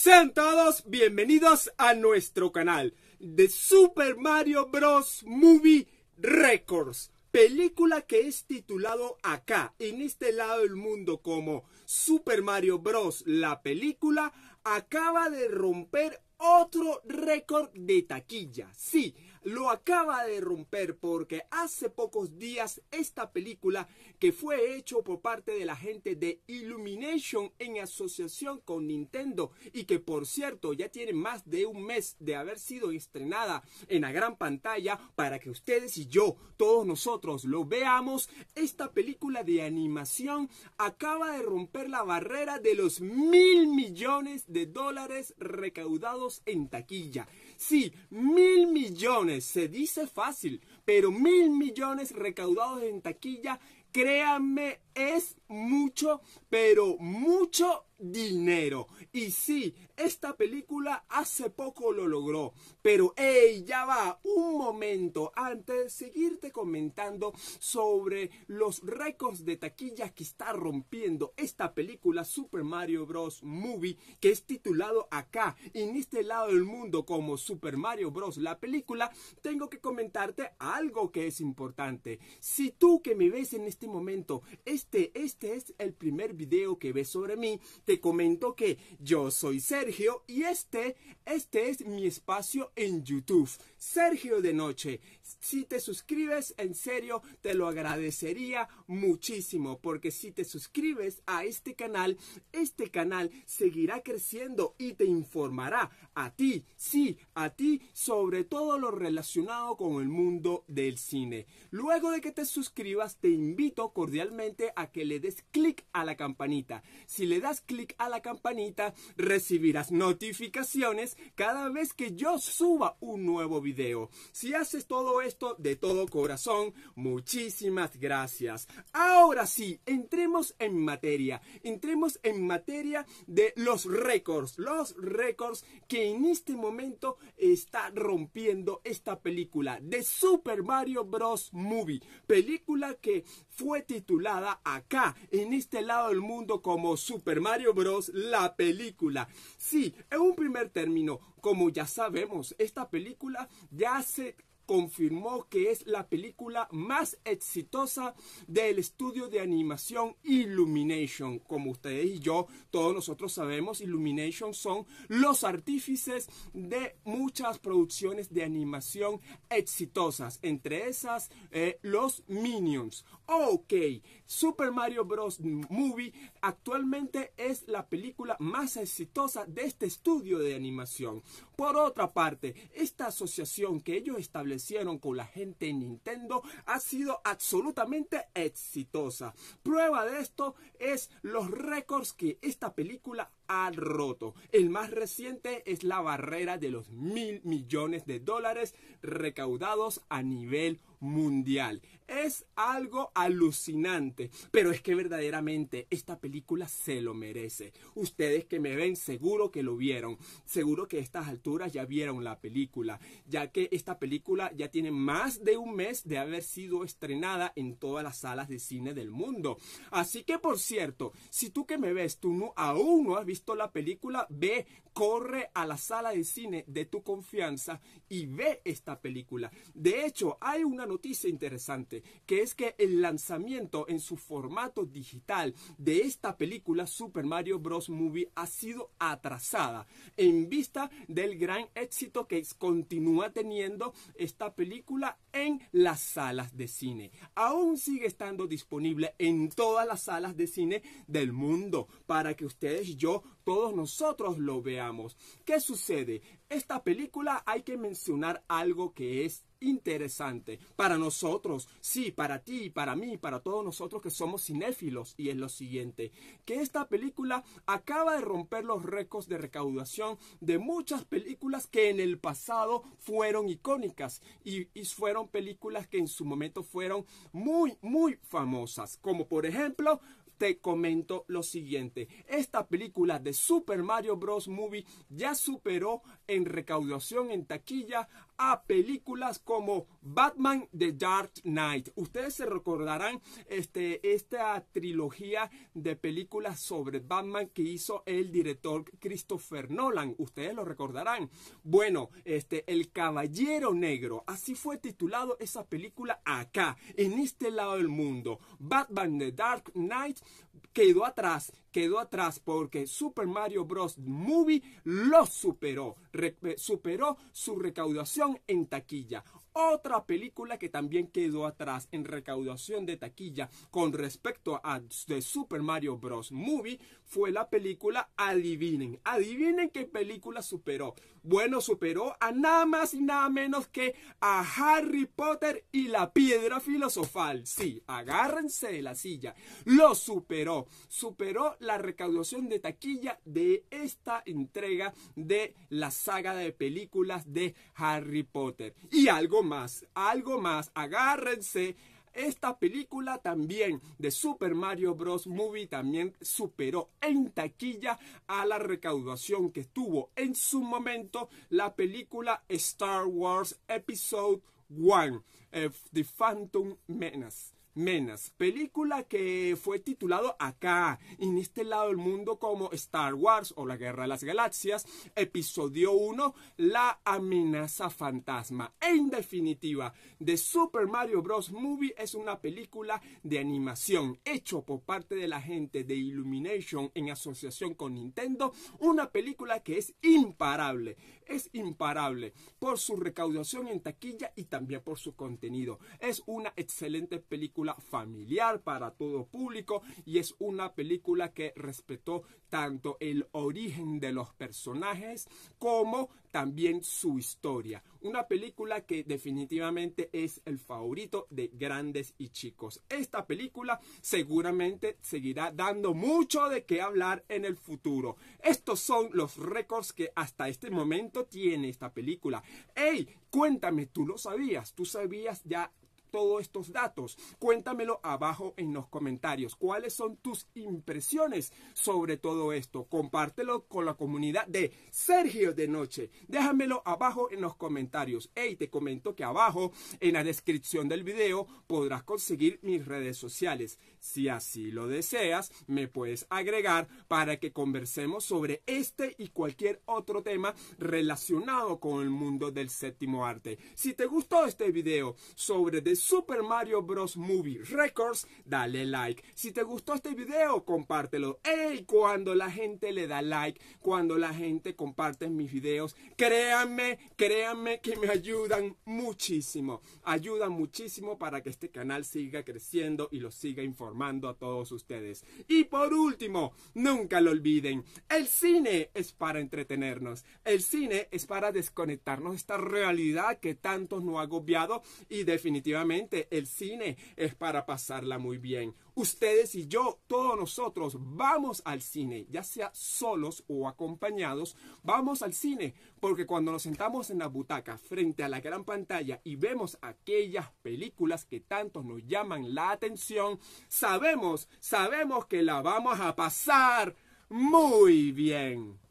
Sean todos bienvenidos a nuestro canal de Super Mario Bros. Movie Records. Película que es titulado acá, en este lado del mundo, como Super Mario Bros. La película acaba de romper otro récord de taquilla. Sí, lo acaba de romper porque hace pocos días esta película que fue hecho por parte de la gente de Illumination en asociación con Nintendo y que por cierto ya tiene más de un mes de haber sido estrenada en la gran pantalla para que ustedes y yo, todos nosotros lo veamos, esta película de animación acaba de romper la barrera de los mil millones de dólares recaudados en taquilla. Sí, mil millones se dice fácil, pero mil millones recaudados en taquilla, créanme, es mucho, pero mucho dinero. Y sí, esta película hace poco lo logró. Pero, hey, ya va, un momento antes de seguirte comentando sobre los récords de taquilla que está rompiendo esta película Super Mario Bros. Movie, que es titulado acá, en este lado del mundo como Super Mario Bros. La película, tengo que comentarte algo que es importante. Si tú que me ves en este momento, es este, este, es el primer video que ves sobre mí, te comento que yo soy Sergio y este, este es mi espacio en YouTube. Sergio de Noche, si te suscribes, en serio, te lo agradecería muchísimo, porque si te suscribes a este canal, este canal seguirá creciendo y te informará a ti, sí, a ti, sobre todo lo relacionado con el mundo del cine. Luego de que te suscribas, te invito cordialmente a que le des clic a la campanita. Si le das clic a la campanita, recibirás notificaciones cada vez que yo suba un nuevo video. Si haces todo esto de todo corazón, muchísimas gracias. Ahora sí, entremos en materia. Entremos en materia de los récords. Los récords que en este momento está rompiendo esta película de Super Mario Bros. Movie. Película que fue titulada acá, en este lado del mundo, como Super Mario Bros. la película. Sí, en un primer término, como ya sabemos, esta película ya se confirmó que es la película más exitosa del estudio de animación Illumination. Como ustedes y yo, todos nosotros sabemos, Illumination son los artífices de muchas producciones de animación exitosas, entre esas eh, los Minions. Ok, Super Mario Bros. Movie actualmente es la película más exitosa de este estudio de animación. Por otra parte, esta asociación que ellos establecieron con la gente en Nintendo ha sido absolutamente exitosa. Prueba de esto es los récords que esta película ha roto. El más reciente es la barrera de los mil millones de dólares recaudados a nivel mundial. Es algo alucinante, pero es que verdaderamente esta película se lo merece. Ustedes que me ven seguro que lo vieron, seguro que a estas alturas ya vieron la película, ya que esta película ya tiene más de un mes de haber sido estrenada en todas las salas de cine del mundo. Así que por cierto, si tú que me ves, tú no, aún no has visto la película, ve, corre a la sala de cine de tu confianza y ve esta película. De hecho, hay una noticia interesante, que es que el lanzamiento en su formato digital de esta película Super Mario Bros. Movie ha sido atrasada en vista del gran éxito que continúa teniendo esta película en las salas de cine. Aún sigue estando disponible en todas las salas de cine del mundo para que ustedes yo todos nosotros lo veamos. ¿Qué sucede? Esta película hay que mencionar algo que es interesante para nosotros, sí, para ti, para mí, para todos nosotros que somos cinéfilos, y es lo siguiente, que esta película acaba de romper los récords de recaudación de muchas películas que en el pasado fueron icónicas y, y fueron películas que en su momento fueron muy, muy famosas, como por ejemplo te comento lo siguiente. Esta película de Super Mario Bros. Movie ya superó en recaudación en taquilla a películas como Batman The Dark Knight. Ustedes se recordarán este, esta trilogía de películas sobre Batman que hizo el director Christopher Nolan. Ustedes lo recordarán. Bueno, este, El Caballero Negro. Así fue titulado esa película acá, en este lado del mundo. Batman The Dark Knight quedó atrás, quedó atrás porque Super Mario Bros. Movie lo superó superó su recaudación en taquilla. Otra película que también quedó atrás en recaudación de taquilla con respecto a The Super Mario Bros. Movie fue la película Adivinen. Adivinen qué película superó bueno, superó a nada más y nada menos que a Harry Potter y la piedra filosofal. Sí, agárrense de la silla. Lo superó. Superó la recaudación de taquilla de esta entrega de la saga de películas de Harry Potter. Y algo más, algo más, agárrense esta película también de Super Mario Bros. Movie también superó en taquilla a la recaudación que tuvo en su momento la película Star Wars Episode 1, eh, The Phantom Menace. Menas, película que fue titulado acá, en este lado del mundo como Star Wars o la Guerra de las Galaxias, episodio 1, La amenaza fantasma. En definitiva, The Super Mario Bros. Movie es una película de animación hecho por parte de la gente de Illumination en asociación con Nintendo, una película que es imparable, es imparable por su recaudación en taquilla y también por su contenido. Es una excelente película familiar para todo público y es una película que respetó tanto el origen de los personajes como también su historia. Una película que definitivamente es el favorito de grandes y chicos. Esta película seguramente seguirá dando mucho de qué hablar en el futuro. Estos son los récords que hasta este momento tiene esta película. ¡Ey! Cuéntame, tú lo sabías, tú sabías ya todos estos datos? Cuéntamelo abajo en los comentarios. ¿Cuáles son tus impresiones sobre todo esto? Compártelo con la comunidad de Sergio de Noche. Déjamelo abajo en los comentarios. y te comento que abajo en la descripción del video podrás conseguir mis redes sociales. Si así lo deseas, me puedes agregar para que conversemos sobre este y cualquier otro tema relacionado con el mundo del séptimo arte. Si te gustó este video sobre Super Mario Bros. Movie Records, dale like. Si te gustó este video, compártelo. ¡Ey! Cuando la gente le da like, cuando la gente comparte mis videos, créanme, créanme que me ayudan muchísimo. Ayudan muchísimo para que este canal siga creciendo y lo siga informando a todos ustedes. Y por último, nunca lo olviden, el cine es para entretenernos. El cine es para desconectarnos de esta realidad que tantos nos ha agobiado y definitivamente el cine es para pasarla muy bien. Ustedes y yo, todos nosotros, vamos al cine, ya sea solos o acompañados, vamos al cine, porque cuando nos sentamos en la butaca frente a la gran pantalla y vemos aquellas películas que tanto nos llaman la atención, sabemos, sabemos que la vamos a pasar muy bien.